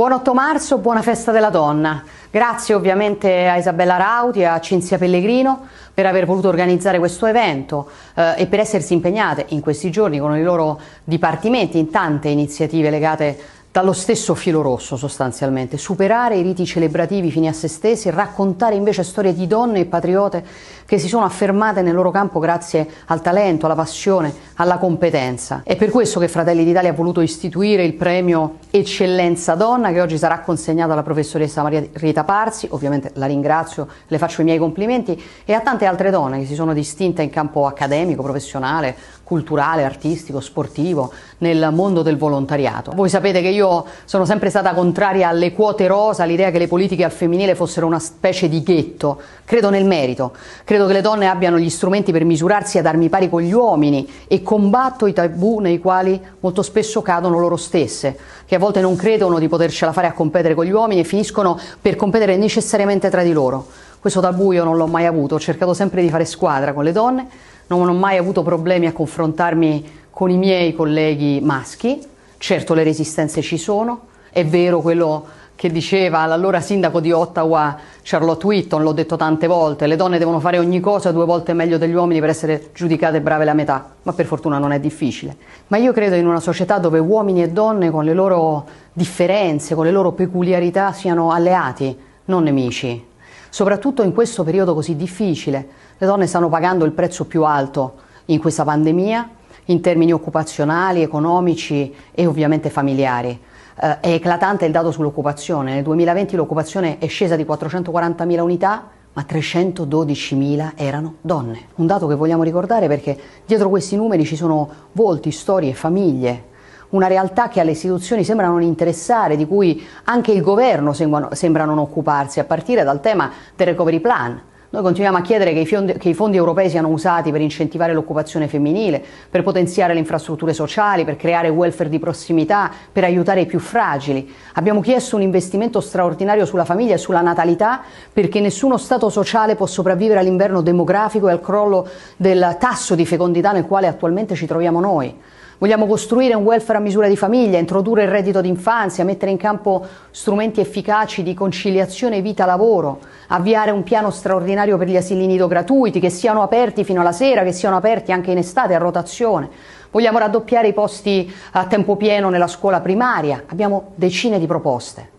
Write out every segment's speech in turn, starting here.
Buon 8 marzo, buona festa della donna. Grazie ovviamente a Isabella Rauti e a Cinzia Pellegrino per aver voluto organizzare questo evento eh, e per essersi impegnate in questi giorni con i loro dipartimenti in tante iniziative legate dallo stesso filo rosso sostanzialmente, superare i riti celebrativi fini a se stessi, raccontare invece storie di donne e patriote che si sono affermate nel loro campo grazie al talento, alla passione, alla competenza. È per questo che Fratelli d'Italia ha voluto istituire il premio Eccellenza Donna che oggi sarà consegnato alla professoressa Maria Rita Parsi, ovviamente la ringrazio, le faccio i miei complimenti, e a tante altre donne che si sono distinte in campo accademico, professionale, culturale, artistico, sportivo, nel mondo del volontariato. Voi sapete che io io sono sempre stata contraria alle quote rosa, all'idea che le politiche al femminile fossero una specie di ghetto. Credo nel merito, credo che le donne abbiano gli strumenti per misurarsi ad armi pari con gli uomini e combatto i tabù nei quali molto spesso cadono loro stesse, che a volte non credono di potercela fare a competere con gli uomini e finiscono per competere necessariamente tra di loro. Questo tabù io non l'ho mai avuto, ho cercato sempre di fare squadra con le donne, non ho mai avuto problemi a confrontarmi con i miei colleghi maschi Certo le resistenze ci sono, è vero quello che diceva l'allora sindaco di Ottawa Charlotte Whitton, l'ho detto tante volte, le donne devono fare ogni cosa due volte meglio degli uomini per essere giudicate brave la metà, ma per fortuna non è difficile. Ma io credo in una società dove uomini e donne con le loro differenze, con le loro peculiarità siano alleati, non nemici. Soprattutto in questo periodo così difficile, le donne stanno pagando il prezzo più alto in questa pandemia, in termini occupazionali, economici e ovviamente familiari. Eh, è eclatante il dato sull'occupazione. Nel 2020 l'occupazione è scesa di 440.000 unità, ma 312.000 erano donne. Un dato che vogliamo ricordare perché dietro questi numeri ci sono volti, storie, famiglie, una realtà che alle istituzioni sembra non interessare, di cui anche il governo sembra, non occuparsi, a partire dal tema del recovery plan. Noi continuiamo a chiedere che i, fondi, che i, fondi, europei siano usati per incentivare l'occupazione femminile, per potenziare le infrastrutture sociali, per creare welfare di prossimità, per aiutare i più fragili. Abbiamo chiesto un investimento straordinario sulla famiglia e sulla natalità perché nessuno Stato sociale può sopravvivere all'inverno demografico e al crollo del tasso di fecondità nel quale attualmente ci troviamo noi. Vogliamo costruire un welfare a misura di famiglia, introdurre il reddito d'infanzia, mettere in campo strumenti efficaci di conciliazione vita-lavoro, avviare un piano straordinario per gli asili nido gratuiti, che siano aperti fino alla sera, che siano aperti anche in estate a rotazione. Vogliamo raddoppiare i posti a tempo pieno nella scuola primaria. Abbiamo decine di proposte.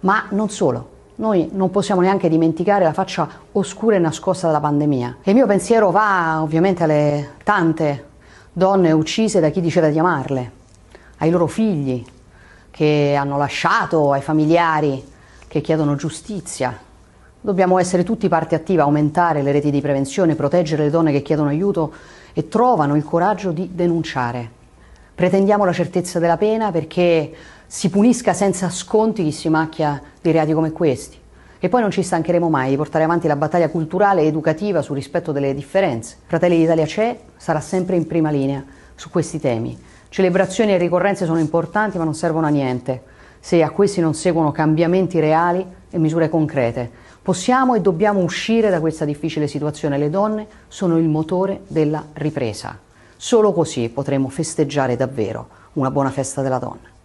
Ma non solo noi non possiamo neanche dimenticare la faccia oscura e nascosta della pandemia. E il mio pensiero va ovviamente alle tante donne uccise da chi diceva di amarle, ai loro figli che hanno lasciato, ai familiari che chiedono giustizia. Dobbiamo essere tutti parte attiva, aumentare le reti di prevenzione, proteggere le donne che chiedono aiuto e trovano il coraggio di denunciare. Pretendiamo la certezza della pena perché si punisca senza sconti chi si macchia di reati come questi. E poi non ci stancheremo mai di portare avanti la battaglia culturale ed educativa sul rispetto delle differenze. Fratelli d'Italia c'è, sarà sempre in prima linea su questi temi. Celebrazioni e ricorrenze sono importanti ma non servono a niente se a questi non seguono cambiamenti reali e misure concrete. Possiamo e dobbiamo uscire da questa difficile situazione. Le donne sono il motore della ripresa. Solo così potremo festeggiare davvero una buona festa della donna.